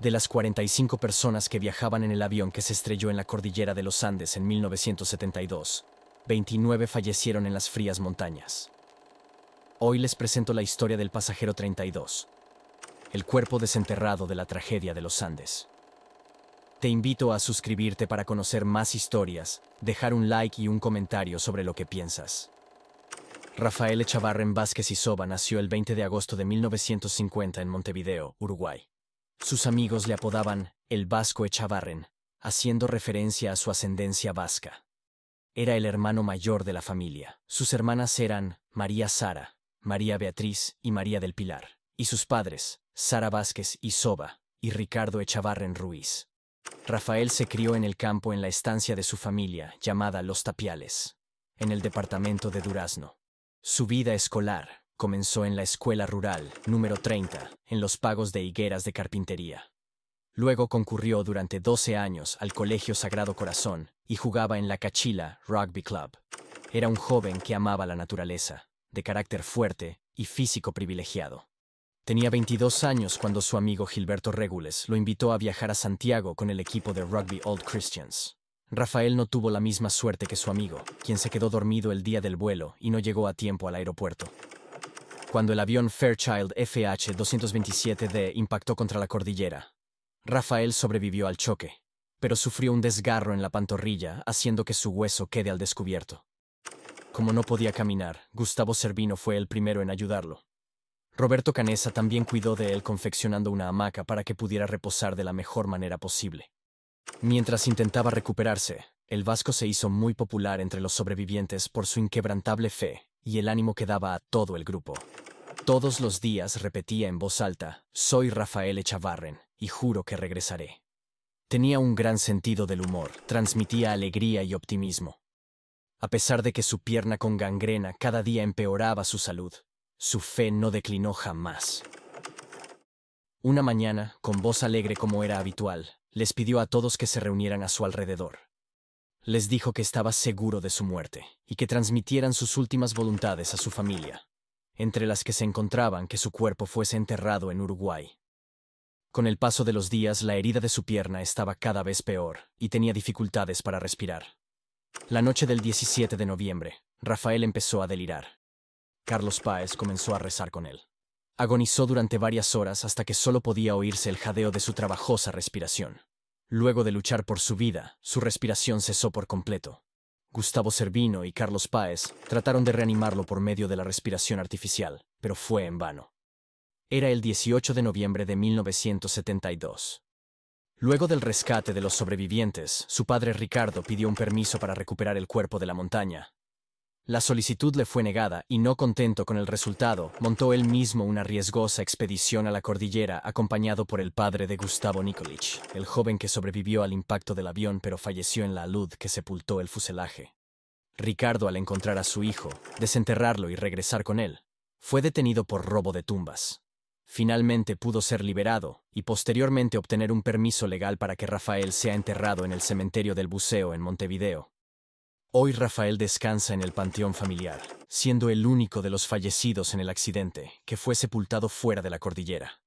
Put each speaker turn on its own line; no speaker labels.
de las 45 personas que viajaban en el avión que se estrelló en la cordillera de los Andes en 1972, 29 fallecieron en las frías montañas. Hoy les presento la historia del pasajero 32, el cuerpo desenterrado de la tragedia de los Andes. Te invito a suscribirte para conocer más historias, dejar un like y un comentario sobre lo que piensas. Rafael Echavarren Vázquez Isoba nació el 20 de agosto de 1950 en Montevideo, Uruguay. Sus amigos le apodaban el Vasco Echavarren, haciendo referencia a su ascendencia vasca. Era el hermano mayor de la familia. Sus hermanas eran María Sara, María Beatriz y María del Pilar, y sus padres, Sara Vázquez y Soba, y Ricardo Echavarren Ruiz. Rafael se crió en el campo en la estancia de su familia, llamada Los Tapiales, en el departamento de Durazno. Su vida escolar Comenzó en la Escuela Rural, número 30, en los pagos de higueras de carpintería. Luego concurrió durante 12 años al Colegio Sagrado Corazón y jugaba en la Cachila Rugby Club. Era un joven que amaba la naturaleza, de carácter fuerte y físico privilegiado. Tenía 22 años cuando su amigo Gilberto Régules lo invitó a viajar a Santiago con el equipo de Rugby Old Christians. Rafael no tuvo la misma suerte que su amigo, quien se quedó dormido el día del vuelo y no llegó a tiempo al aeropuerto cuando el avión Fairchild FH-227D impactó contra la cordillera. Rafael sobrevivió al choque, pero sufrió un desgarro en la pantorrilla, haciendo que su hueso quede al descubierto. Como no podía caminar, Gustavo Servino fue el primero en ayudarlo. Roberto Canesa también cuidó de él confeccionando una hamaca para que pudiera reposar de la mejor manera posible. Mientras intentaba recuperarse, el vasco se hizo muy popular entre los sobrevivientes por su inquebrantable fe y el ánimo que daba a todo el grupo. Todos los días repetía en voz alta, soy Rafael Echavarren y juro que regresaré. Tenía un gran sentido del humor, transmitía alegría y optimismo. A pesar de que su pierna con gangrena cada día empeoraba su salud, su fe no declinó jamás. Una mañana, con voz alegre como era habitual, les pidió a todos que se reunieran a su alrededor. Les dijo que estaba seguro de su muerte y que transmitieran sus últimas voluntades a su familia, entre las que se encontraban que su cuerpo fuese enterrado en Uruguay. Con el paso de los días, la herida de su pierna estaba cada vez peor y tenía dificultades para respirar. La noche del 17 de noviembre, Rafael empezó a delirar. Carlos Páez comenzó a rezar con él. Agonizó durante varias horas hasta que solo podía oírse el jadeo de su trabajosa respiración. Luego de luchar por su vida, su respiración cesó por completo. Gustavo Servino y Carlos Páez trataron de reanimarlo por medio de la respiración artificial, pero fue en vano. Era el 18 de noviembre de 1972. Luego del rescate de los sobrevivientes, su padre Ricardo pidió un permiso para recuperar el cuerpo de la montaña, la solicitud le fue negada y no contento con el resultado, montó él mismo una riesgosa expedición a la cordillera acompañado por el padre de Gustavo Nikolic, el joven que sobrevivió al impacto del avión pero falleció en la alud que sepultó el fuselaje. Ricardo, al encontrar a su hijo, desenterrarlo y regresar con él, fue detenido por robo de tumbas. Finalmente pudo ser liberado y posteriormente obtener un permiso legal para que Rafael sea enterrado en el cementerio del Buceo en Montevideo, Hoy Rafael descansa en el panteón familiar, siendo el único de los fallecidos en el accidente que fue sepultado fuera de la cordillera.